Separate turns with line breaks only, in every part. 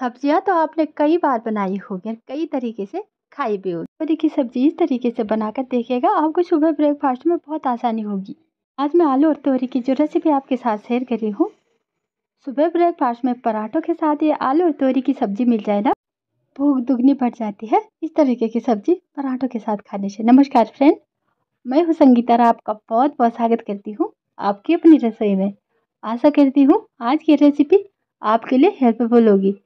सब्जियाँ तो आपने कई बार बनाई होगी और कई तरीके से खाई भी होगी और तो की सब्जी इस तरीके से बनाकर देखिएगा आपको सुबह ब्रेकफास्ट में बहुत आसानी होगी आज मैं आलू और तोरी की जो रेसिपी आपके साथ शेयर कर रही हूँ सुबह ब्रेकफास्ट में पराठों के साथ ये आलू और तोरी की सब्जी मिल जाए ना भूख दुगनी बढ़ जाती है इस तरीके की सब्जी पराठों के साथ खाने से नमस्कार फ्रेंड मैं हूँ संगीता रा आपका बहुत बहुत स्वागत करती हूँ आपकी अपनी रसोई में आशा करती हूँ आज की रेसिपी आपके लिए हेल्पफुल होगी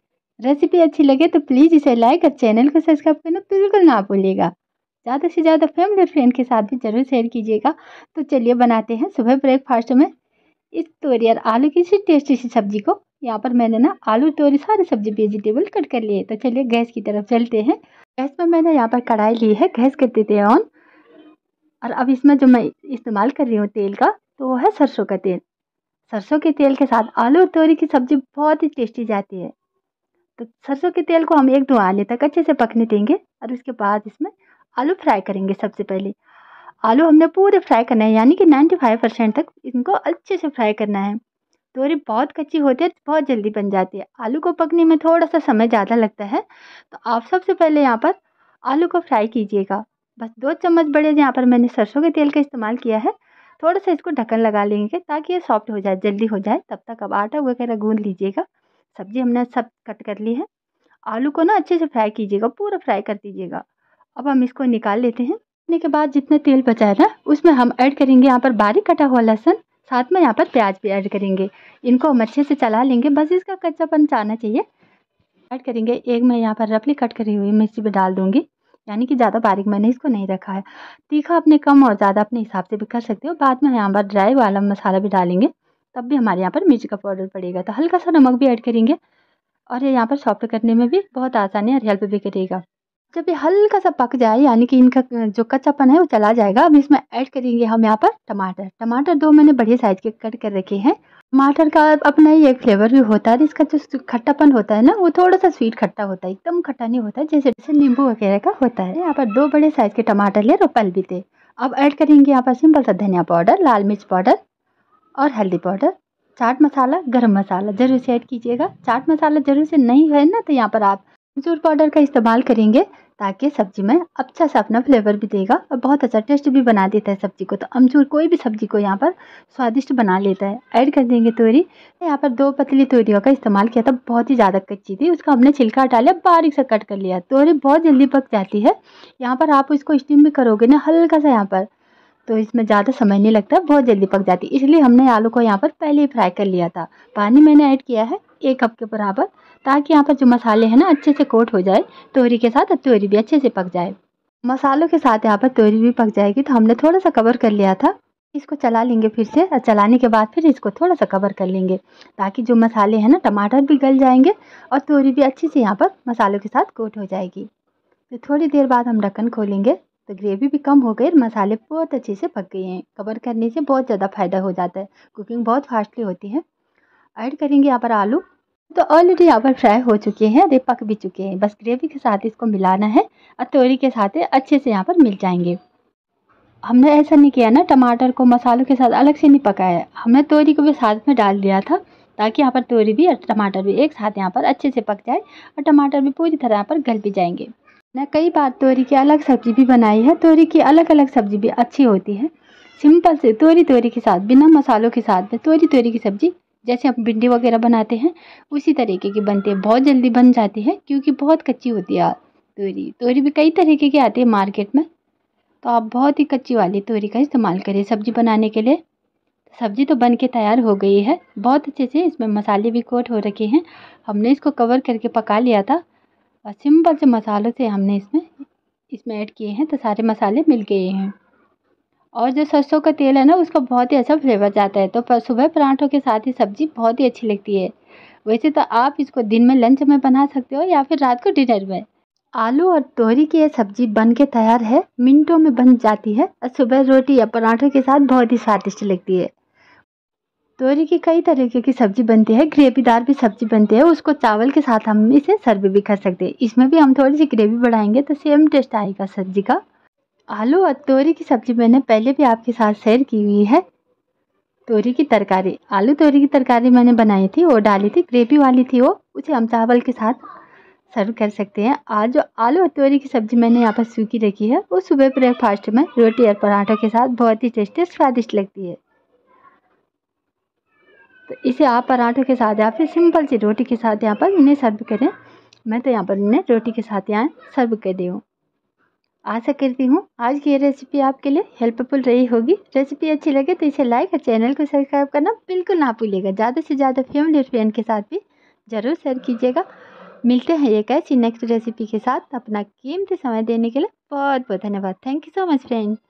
रेसिपी अच्छी लगे तो प्लीज़ इसे लाइक और चैनल को सब्सक्राइब करना बिल्कुल ना भूलिएगा ज़्यादा से ज़्यादा फैमिली और फ्रेंड के साथ भी ज़रूर शेयर कीजिएगा तो चलिए बनाते हैं सुबह ब्रेकफास्ट में इस तोरी और आलू की सी टेस्टी सी सब्जी को यहाँ पर मैंने ना आलू तोरी सारी सब्जी वेजिटेबल कट कर लिए तो चलिए गैस की तरफ चलते हैं गैस पर मैंने यहाँ पर कढ़ाई ली है गैस कर देते हैं ऑन और अब इसमें जो मैं इस्तेमाल कर रही हूँ तेल का तो वो है सरसों का तेल सरसों के तेल के साथ आलू और तोरी की सब्ज़ी बहुत ही टेस्टी जाती है तो सरसों के तेल को हम एक दो आने तक अच्छे से पकने देंगे और उसके बाद इसमें आलू फ्राई करेंगे सबसे पहले आलू हमने पूरे फ्राई करना है यानी कि 95 परसेंट तक इनको अच्छे से फ्राई करना है तोरी बहुत कच्ची होती है बहुत जल्दी बन जाती है आलू को पकने में थोड़ा सा समय ज़्यादा लगता है तो आप सबसे पहले यहाँ पर आलू को फ्राई कीजिएगा बस दो चम्मच बड़े यहाँ पर मैंने सरसों के तेल का इस्तेमाल किया है थोड़ा सा इसको ढक्कन लगा लेंगे ताकि ये सॉफ्ट हो जाए जल्दी हो जाए तब तक आप आटा वगैरह गूंद लीजिएगा सब्ज़ी हमने सब कट कर ली है आलू को ना अच्छे से फ्राई कीजिएगा पूरा फ्राई कर दीजिएगा अब हम इसको निकाल लेते हैं निकालने के बाद जितना तेल बचाया था उसमें हम ऐड करेंगे यहाँ पर बारीक कटा हुआ लहसुन साथ में यहाँ पर प्याज भी ऐड करेंगे इनको हम अच्छे से चला लेंगे बस इसका कच्चापन चाहना चाहिए ऐड करेंगे एक मैं यहाँ पर रफली कट करी हुई मिर्ची भी डाल दूँगी यानी कि ज़्यादा बारीक मैंने इसको नहीं रखा है तीखा अपने कम और ज़्यादा अपने हिसाब से भी कर सकते हो बाद में यहाँ पर ड्राई वाला मसाला भी डालेंगे तब भी हमारे यहाँ पर मिर्च का पाउडर पड़ेगा तो हल्का सा नमक भी ऐड करेंगे और ये यहाँ पर सॉफ्ट करने में भी बहुत आसानी और हेल्प भी करेगा जब ये हल्का सा पक जाए यानी कि इनका जो कच्चापन है वो चला जाएगा अब इसमें ऐड करेंगे हम यहाँ पर टमाटर टमाटर दो मैंने बढ़िया साइज के कट कर रखे हैं टमाटर का अपना ही एक फ्लेवर भी होता है इसका जो खट्टापन होता है ना वो थोड़ा सा स्वीट खट्टा होता है एकदम खट्टा नहीं होता है जैसे जैसे नींबू वगैरह का होता है यहाँ पर दो बड़े साइज के टमाटर ले रोपल भी थे अब ऐड करेंगे यहाँ पर सिंपल सा धनिया पाउडर लाल मिर्च पाउडर और हल्दी पाउडर चाट मसाला गरम मसाला ज़रूर से ऐड कीजिएगा चाट मसाला ज़रूर से नहीं है ना तो यहाँ पर आप जूर पाउडर का इस्तेमाल करेंगे ताकि सब्जी में अच्छा सा अपना फ्लेवर भी देगा और बहुत अच्छा टेस्ट भी बना देता है सब्जी को तो अमचूर कोई भी सब्जी को यहाँ पर स्वादिष्ट बना लेता है ऐड कर देंगे तोरी यहाँ पर दो पतली तोरियों का इस्तेमाल किया था बहुत ही ज़्यादा कच्ची थी उसका हमने छिलका हटा लिया बारीक से कट कर लिया तोरी बहुत जल्दी पक जाती है यहाँ पर आप इसको स्टीम भी करोगे ना हल्का सा यहाँ पर तो इसमें ज़्यादा समय नहीं लगता बहुत जल्दी पक जाती इसलिए हमने आलू को यहाँ पर पहले ही फ्राई कर लिया था पानी मैंने ऐड किया है एक कप के बराबर ताकि यहाँ पर जो मसाले हैं ना अच्छे से कोट हो जाए तोरी के साथ तोरी भी अच्छे से पक जाए मसालों के साथ यहाँ पर तोरी भी पक जाएगी तो हमने थोड़ा सा कवर कर लिया था इसको चला लेंगे फिर से और चलाने के बाद फिर इसको थोड़ा सा कवर कर लेंगे ताकि जो मसाले हैं ना टमाटर भी गल जाएंगे और तोरी भी अच्छे से यहाँ पर मसालों के साथ कोट हो जाएगी तो थोड़ी देर बाद हम ढक्कन खोलेंगे तो ग्रेवी भी कम हो गई और मसाले बहुत अच्छे से पक गए हैं कवर करने से बहुत ज़्यादा फ़ायदा हो जाता है कुकिंग बहुत फास्टली होती है ऐड करेंगे यहाँ पर आलू तो ऑलरेडी यहाँ पर फ्राई हो चुके हैं अरे पक भी चुके हैं बस ग्रेवी के साथ इसको मिलाना है और तोरी के साथ अच्छे से यहाँ पर मिल जाएंगे हमने ऐसा नहीं किया ना टमाटर को मसालों के साथ अलग से नहीं पकाया हमने तोरी को भी साथ में डाल दिया था ताकि यहाँ पर तोरी भी और टमाटर भी एक साथ यहाँ पर अच्छे से पक जाए और टमाटर भी पूरी तरह यहाँ पर गल भी जाएंगे मैं कई बार तोरी की अलग सब्ज़ी भी बनाई है तोरी की अलग अलग सब्ज़ी भी अच्छी होती है सिंपल से तोरी तोरी के साथ बिना मसालों के साथ में तोरी तोरी की सब्ज़ी जैसे हम भिंडी वगैरह बनाते हैं उसी तरीके की बनती है बहुत जल्दी बन जाती है क्योंकि बहुत कच्ची होती है तोरी तोरी भी कई तरीके की आती है मार्केट में तो आप बहुत ही कच्ची वाली तोरी का इस्तेमाल करें सब्ज़ी बनाने के लिए सब्ज़ी तो बन के तैयार हो गई है बहुत अच्छे से इसमें मसाले भी कोट हो रखे हैं हमने इसको कवर करके पका लिया था और सिंपल से मसालों से हमने इसमें इसमें ऐड किए हैं तो सारे मसाले मिल गए हैं और जो सरसों का तेल है ना उसका बहुत ही अच्छा फ्लेवर जाता है तो सुबह पराठों के साथ ही सब्ज़ी बहुत ही अच्छी लगती है वैसे तो आप इसको दिन में लंच में बना सकते हो या फिर रात को डिनर में आलू और तोरी की यह सब्जी बन के तैयार है मिनटों में बन जाती है और सुबह रोटी या पराठों के साथ बहुत ही स्वादिष्ट लगती है तोरी की कई तरीके की सब्ज़ी बनती है ग्रेवीदार भी सब्ज़ी बनती है उसको चावल के साथ हम इसे सर्व भी कर सकते हैं इसमें भी हम थोड़ी सी ग्रेवी बढ़ाएंगे तो सेम टेस्ट आएगा सब्ज़ी का आलू और तोरी की सब्ज़ी मैंने पहले भी आपके साथ शेयर की हुई है तोरी की तरकारी आलू तोरी की तरकारी मैंने बनाई थी वो डाली थी ग्रेवी वाली थी वो उसे हम चावल के साथ सर्व कर सकते हैं आज जो आलू और तोरी की सब्ज़ी मैंने यहाँ पर सूखी रखी है वो सुबह ब्रेकफास्ट में रोटी और पराठा के साथ बहुत ही टेस्टी स्वादिष्ट लगती है तो इसे आप पराठों के साथ या फिर सिंपल सी रोटी के साथ यहाँ पर इन्हें सर्व करें मैं तो यहाँ पर इन्हें रोटी के साथ यहाँ सर्व कर दी हूँ आशा करती हूँ आज की ये रेसिपी आपके लिए हेल्पफुल रही होगी रेसिपी अच्छी लगे तो इसे लाइक और चैनल को सब्सक्राइब करना बिल्कुल ना भूलिएगा ज़्यादा से ज़्यादा फैमिली और फ्रेंड के साथ भी ज़रूर शेयर कीजिएगा मिलते हैं एक ऐसी नेक्स्ट रेसिपी के साथ अपना कीमती समय देने के लिए बहुत बहुत धन्यवाद thank you so much friend